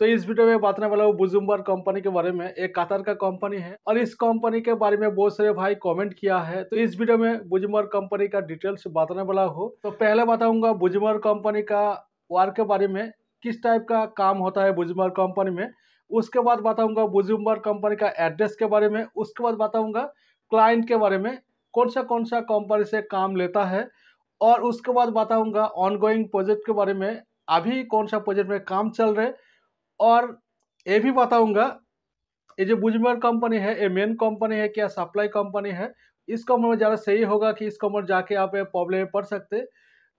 तो इस वीडियो में बात वाला हूँ बुजुम्बर कंपनी के बारे में एक कातर का कंपनी है और इस कंपनी के बारे में बहुत सारे भाई कमेंट किया है तो इस वीडियो में बुजुम्बर कंपनी का डिटेल्स बताने वाला हूँ तो पहले बताऊंगा बुजुम्बर कंपनी का वार के बारे में किस टाइप का काम होता है बुजुम्बर कंपनी में उसके बाद बताऊंगा बुजुम्बर कंपनी का एड्रेस के बारे में उसके बाद बताऊंगा क्लाइंट के बारे में कौन सा कौन सा कंपनी से काम लेता है और उसके बाद बताऊंगा ऑनगोइंग प्रोजेक्ट के बारे में अभी कौन सा प्रोजेक्ट में काम चल रहे और ये भी बताऊंगा ये जो बुजमर कंपनी है ये मेन कंपनी है क्या सप्लाई कंपनी है इस कंपनी में ज़्यादा सही होगा कि इस कंपनी जाके आप प्रॉब्लम में पड़ सकते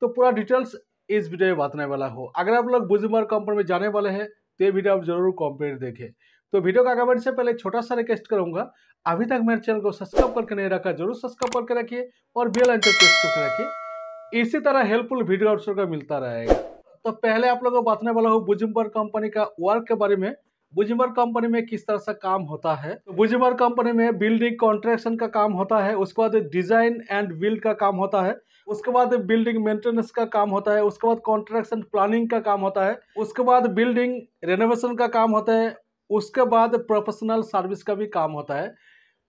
तो पूरा डिटेल्स इस वीडियो में बताने वाला हो अगर आप लोग बुजमर कंपनी में जाने वाले हैं तो ये वीडियो आप जरूर कॉम्प्लीट देखें तो वीडियो का आगे बढ़ने से पहले छोटा सा रिक्वेस्ट करूंगा अभी तक मेरे चैनल को सब्सक्राइब करके नहीं रखा जरूर सब्सक्राइब करके रखिए और बेल आइकन प्रेस करके रखिए इसी तरह हेल्पफुल वीडियो आप सबका मिलता रहेगा तो पहले आप लोगों को बताने वाला हूँ बुजुम्बर कंपनी का वर्क के बारे में बुजुम्बर कंपनी में किस तरह से काम होता है तो बुजुम्बर कंपनी में बिल्डिंग कॉन्ट्रेक्शन का काम होता है उसके बाद डिजाइन एंड बिल्ड का काम होता है उसके बाद बिल्डिंग मेंटेनेंस का काम होता है उसके बाद कॉन्ट्रेक्शन प्लानिंग का काम होता है उसके बाद बिल्डिंग रेनोवेशन का काम होता है उसके बाद प्रोफेशनल सर्विस का भी काम होता है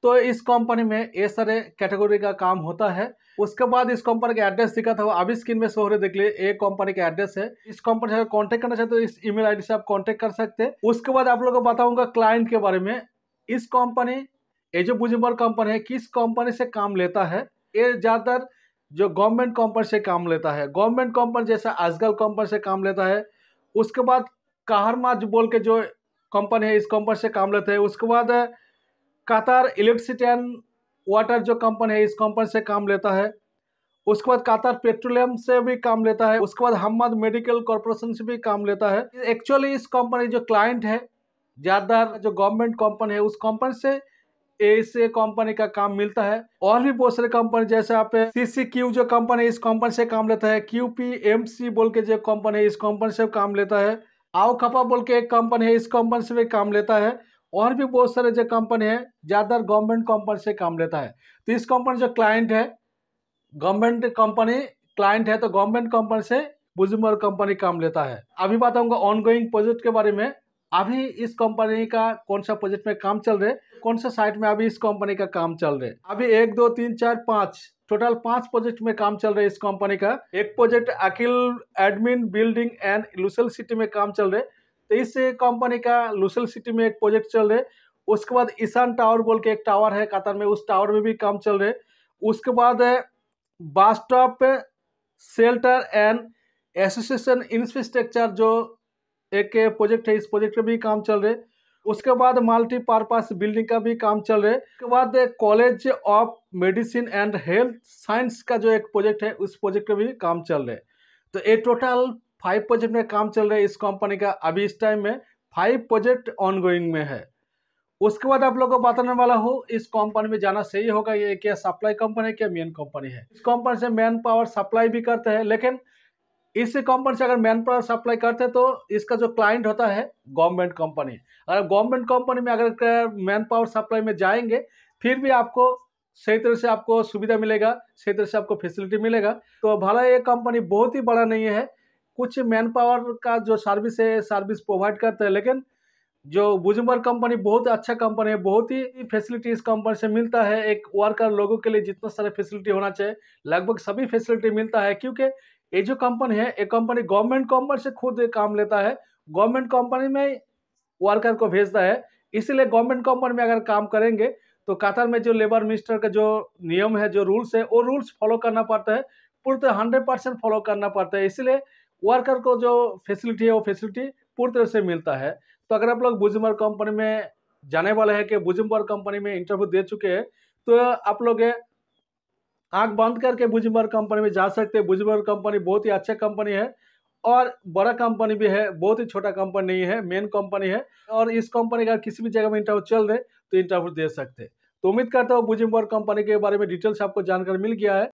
तो इस कंपनी में ये सारे कैटेगरी का काम होता है उसके बाद इस कंपनी का एड्रेस दिखा था अभी स्क्रीन में शो हो रहे देख लिए एक कंपनी का एड्रेस है इस कंपनी से कांटेक्ट करना चाहते तो इस ईमेल आईडी से आप कांटेक्ट कर सकते हैं उसके बाद आप लोगों को बताऊंगा क्लाइंट के बारे में इस कंपनी ये जो बुजुर्ग कंपनी है किस कंपनी से काम लेता है ये ज़्यादातर जो गवर्नमेंट कंपनी से काम लेता है गवर्नमेंट कंपनी जैसे आजकल कंपनी से काम लेता है उसके बाद कहरमाज बोल के जो कंपनी है इस कंपनी से काम लेते हैं उसके बाद कातार इलेक्ट्रिसिटी वाटर जो कंपनी है इस कंपनी से काम लेता है उसके बाद कातार पेट्रोलियम से भी काम लेता है उसके बाद हमद मेडिकल कॉरपोरेशन से भी काम लेता है एक्चुअली इस कंपनी जो क्लाइंट है ज्यादातर जो गवर्नमेंट कंपनी है उस कंपनी से इस कंपनी का काम मिलता है और भी बहुत सारे कंपनी जैसे आप सी सी क्यू जो कंपनी है इस कंपनी से काम लेता है क्यू पी एम सी बोल के जो कंपनी है इस कंपनी से काम लेता है आओ खपा बोल के एक कंपनी है इस कंपनी से भी काम लेता है और भी बहुत सारे जो कंपनी है ज़्यादातर गवर्नमेंट कंपनी से काम लेता है तो इस कंपनी जो क्लाइंट है गवर्नमेंट कंपनी क्लाइंट है तो गवर्नमेंट कंपनी से बुजुमर कंपनी काम लेता है अभी बात बताऊंगा ऑनगोइंग प्रोजेक्ट के बारे में अभी इस कंपनी का कौन सा प्रोजेक्ट में काम चल रहे कौन सा साइट में अभी इस कंपनी का काम चल रहे अभी एक दो तीन चार पाँच टोटल पांच प्रोजेक्ट में काम चल रहे इस कंपनी का एक प्रोजेक्ट अखिल admin building and Lusail city में काम चल रहे तो इस कंपनी का लुसल सिटी में एक प्रोजेक्ट चल रहे उसके बाद ईशान टावर बोल के एक टावर है कतर में उस टावर में भी काम चल रहे उसके बाद bus stop shelter and association infrastructure जो एक प्रोजेक्ट है इस प्रोजेक्ट में भी काम चल रहे उसके बाद मल्टीपर्पज बिल्डिंग का भी काम चल रहा है उसके बाद college of medicine and health science का जो एक प्रोजेक्ट है उस प्रोजेक्ट में भी काम चल रहा है तो ये टोटल फाइव प्रोजेक्ट में काम चल रहा है इस कंपनी का अभी इस टाइम में फाइव प्रोजेक्ट ऑनगोइंग में है उसके बाद आप लोगों को बताने वाला हूँ इस कंपनी में जाना सही होगा ये क्या सप्लाई कंपनी है क्या मेन कंपनी है इस कंपनी से मैन पावर सप्लाई भी करते हैं लेकिन इस कंपनी से अगर मैन पावर सप्लाई करते हैं तो इसका जो क्लाइंट होता है गवर्नमेंट कंपनी अगर गवर्नमेंट कंपनी में अगर मैन पावर सप्लाई में जाएंगे फिर भी आपको सही तरह से आपको सुविधा मिलेगा सही तरह से आपको फैसिलिटी मिलेगा तो भला ये कंपनी बहुत ही बड़ा नहीं है कुछ मैन पावर का जो सर्विस है सर्विस प्रोवाइड करते हैं लेकिन जो बुजुमर कंपनी बहुत अच्छा कंपनी है बहुत ही फैसिलिटी इस कंपनी से मिलता है एक वर्कर लोगों के लिए जितना सारे फैसिलिटी होना चाहिए लगभग सभी फैसिलिटी मिलता है क्योंकि ये जो कंपनी है ये कंपनी गवर्नमेंट कंपनी से खुद काम लेता है गवर्नमेंट कंपनी में वर्कर को भेजता है इसीलिए गवर्नमेंट कंपनी में अगर काम करेंगे तो कतर में जो लेबर मिनिस्टर का जो नियम है जो रूल्स है वो रूल्स फॉलो करना पड़ता है पूर्त हंड्रेड परसेंट फॉलो करना पड़ता है इसीलिए वर्कर को जो फैसिलिटी है वो फैसिलिटी पूरी तरह से मिलता है तो अगर आप लोग बुजुमर कंपनी में जाने वाले हैं कि बुजुमर कंपनी में इंटरव्यू दे चुके हैं तो आप लोग आँख बंद करके बुजुमर कंपनी में जा सकते हैं बुजुमर कंपनी बहुत ही अच्छा कंपनी है और बड़ा कंपनी भी है बहुत ही छोटा कंपनी नहीं है मेन कंपनी है और इस कंपनी का किसी भी जगह में इंटरव्यू चल रहे तो इंटरव्यू दे सकते हैं तो उम्मीद करता हूँ बुजुमर कंपनी के बारे में डिटेल्स आपको जानकारी मिल गया है